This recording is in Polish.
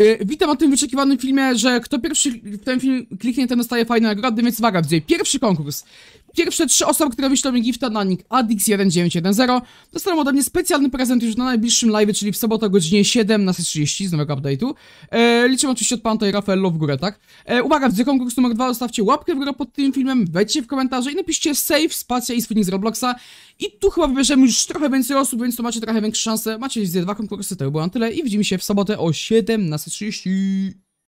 Y, witam o tym wyczekiwanym filmie, że kto pierwszy w ten film kliknie, ten dostaje fajne nagrody, więc uwaga, widzę pierwszy konkurs. Pierwsze trzy osoby, które wyślą mi gifta na nick Addix1910 dostaną ode mnie specjalny prezent już na najbliższym live, czyli w sobotę o godzinie 17.30 z nowego update'u. E, liczę oczywiście od pana tutaj Rafaello w górę, tak? E, uwaga, widzę konkurs numer dwa, zostawcie łapkę w górę pod tym filmem, wejdźcie w komentarze i napiszcie save, spacja i swój z Robloxa. I tu chyba wybierzemy już trochę więcej osób, więc to macie trochę większe szanse. Macie dwa konkursy, to by było na tyle i widzimy się w sobotę o 17.30.